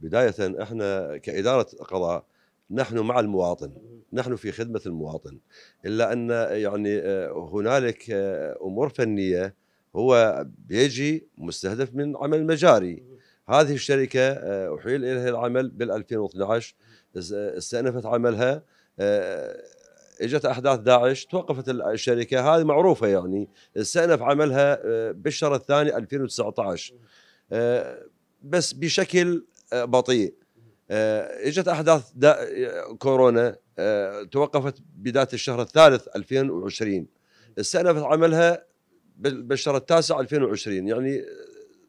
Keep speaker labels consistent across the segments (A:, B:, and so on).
A: بداية احنا كإدارة قضاء نحن مع المواطن نحن في خدمة المواطن إلا أن يعني آه، هنالك آه، أمور فنية هو بيجي مستهدف من عمل مجاري هذه الشركة آه، أحيل إليها العمل بال2012 استأنفت عملها اجت احداث داعش توقفت الشركه هذه معروفه يعني استأنف عملها بالشهر الثاني 2019 بس بشكل آه، بطيء آه، اجت احداث كورونا آه، توقفت بدايه الشهر الثالث 2020 استأنفت عملها بالشهر التاسع 2020 يعني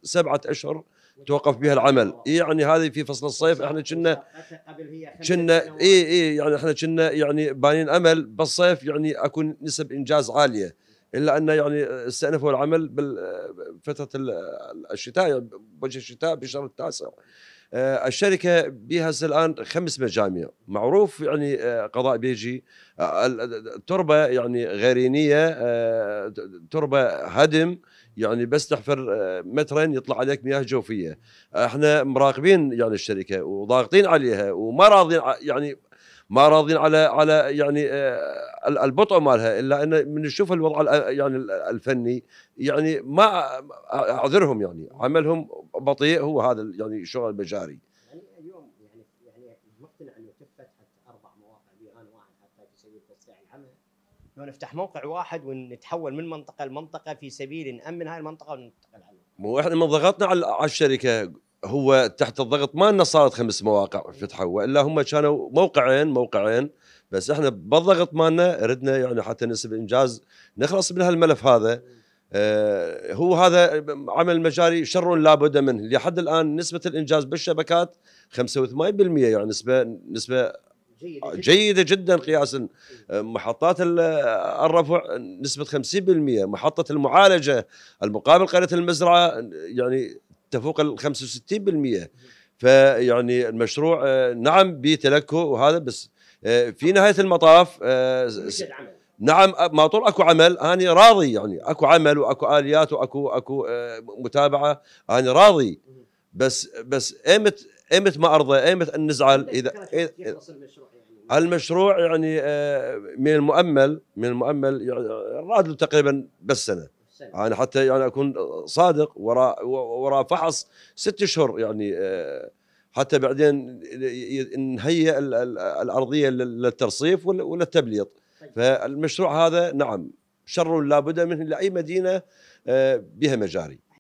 A: سبعه اشهر توقف بها العمل يعني هذه في فصل الصيف احنا كنا كنا اي اي يعني احنا كنا يعني بانين امل بالصيف يعني اكون نسب انجاز عاليه الا انه يعني استأنفوا العمل بفتره الشتاء يعني الشتاء بالشهر التاسع آه، الشركه بها الان خمس مجاميع معروف يعني آه، قضاء بيجي آه، التربه يعني غرينيه تربه هدم يعني بس تحفر مترين يطلع عليك مياه جوفيه احنا مراقبين يعني الشركه وضاغطين عليها وما راضين يعني ما راضين على على يعني آه، البطء مالها الا ان من نشوف الوضع يعني الفني يعني ما اعذرهم يعني عملهم بطيء هو هذا يعني الشغل البجاري يعني اليوم يعني يعني مقتنع انه اربع مواقع واحد لو نفتح موقع واحد ونتحول من منطقه لمنطقه في سبيل نامن هاي المنطقه وننتقل عليها مو احنا من ضغطنا على الشركه هو تحت الضغط ما انه صارت خمس مواقع فتحوا والا هم كانوا موقعين موقعين بس احنا بالضغط مالنا ردنا يعني حتى نسب انجاز نخلص من هالملف هذا آه هو هذا عمل مجاري شر لا بد منه لحد الان نسبه الانجاز بالشبكات 85% يعني نسبه نسبه جيدة آه، جدا قياسا آه، محطات الرفع نسبة 50% محطة المعالجة المقابل قرية المزرعة يعني تفوق ال 65% فيعني المشروع آه، نعم بتلكه وهذا بس آه، في نهايه المطاف آه، نعم ما طول اكو عمل انا راضي يعني اكو عمل واكو اليات واكو اكو متابعه انا راضي بس بس ايمت ايمت ما ارضى ايمت ان نزعل اذا, إذا المشروع يعني, يعني، من المؤمل من المؤمل يعني راد له تقريبا بس سنه انا حتى يعني اكون صادق وراء وراء فحص ست اشهر يعني آه، حتى بعدين نهيئ الارضيه للترصيف وللتبليط طيب. فالمشروع هذا نعم شر لا بد منه لاي مدينه آه، بها مجاري